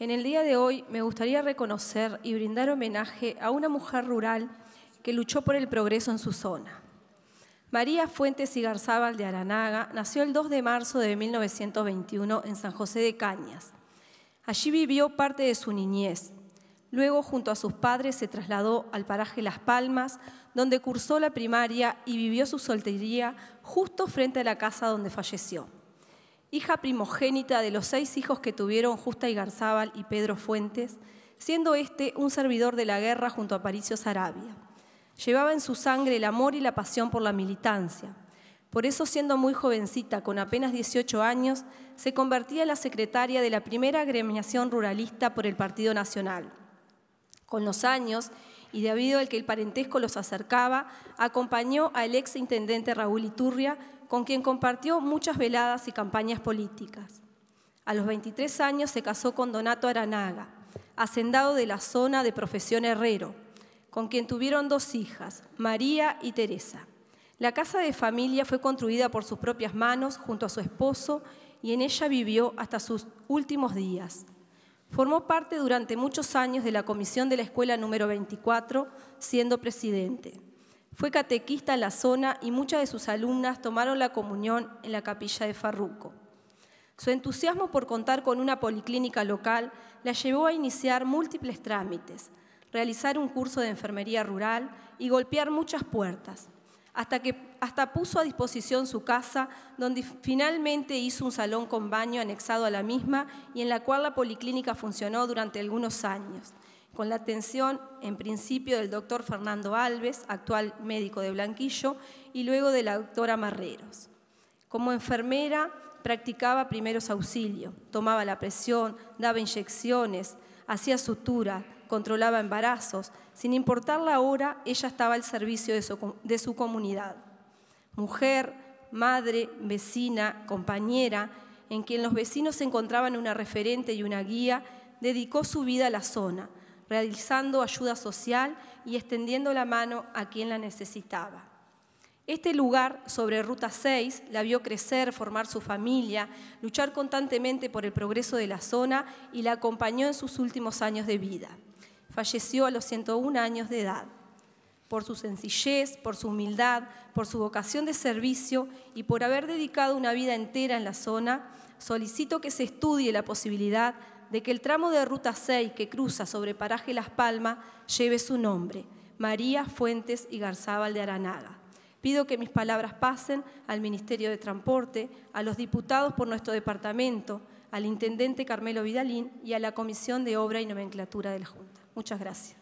En el día de hoy me gustaría reconocer y brindar homenaje a una mujer rural que luchó por el progreso en su zona. María Fuentes Igarzábal de Aranaga nació el 2 de marzo de 1921 en San José de Cañas. Allí vivió parte de su niñez. Luego, junto a sus padres, se trasladó al paraje Las Palmas, donde cursó la primaria y vivió su soltería justo frente a la casa donde falleció hija primogénita de los seis hijos que tuvieron Justa y Garzábal y Pedro Fuentes, siendo este un servidor de la guerra junto a Paricio Sarabia. Llevaba en su sangre el amor y la pasión por la militancia. Por eso, siendo muy jovencita, con apenas 18 años, se convertía en la secretaria de la primera agremiación ruralista por el Partido Nacional. Con los años y debido al que el parentesco los acercaba, acompañó al ex intendente Raúl Iturria, con quien compartió muchas veladas y campañas políticas. A los 23 años se casó con Donato Aranaga, hacendado de la zona de profesión herrero, con quien tuvieron dos hijas, María y Teresa. La casa de familia fue construida por sus propias manos junto a su esposo y en ella vivió hasta sus últimos días. Formó parte durante muchos años de la comisión de la escuela número 24, siendo presidente. Fue catequista en la zona y muchas de sus alumnas tomaron la comunión en la capilla de Farruco. Su entusiasmo por contar con una policlínica local la llevó a iniciar múltiples trámites, realizar un curso de enfermería rural y golpear muchas puertas, hasta que hasta puso a disposición su casa, donde finalmente hizo un salón con baño anexado a la misma y en la cual la policlínica funcionó durante algunos años, con la atención en principio del doctor Fernando Alves, actual médico de Blanquillo, y luego de la doctora Marreros. Como enfermera practicaba primeros auxilios, tomaba la presión, daba inyecciones, hacía suturas controlaba embarazos, sin importar la hora, ella estaba al servicio de su, comunidad. Mujer, madre, vecina, compañera, en quien los vecinos se encontraban una referente y una guía, dedicó su vida a la zona, realizando ayuda social y extendiendo la mano a quien la necesitaba. Este lugar, sobre Ruta 6, la vio crecer, formar su familia, luchar constantemente por el progreso de la zona y la acompañó en sus últimos años de vida. Falleció a los 101 años de edad. Por su sencillez, por su humildad, por su vocación de servicio y por haber dedicado una vida entera en la zona, solicito que se estudie la posibilidad de que el tramo de Ruta 6 que cruza sobre Paraje Las Palmas lleve su nombre, María Fuentes y Garzábal de Aranaga. Pido que mis palabras pasen al Ministerio de Transporte, a los diputados por nuestro departamento, al Intendente Carmelo Vidalín y a la Comisión de Obra y Nomenclatura del Junta. Muchas gracias.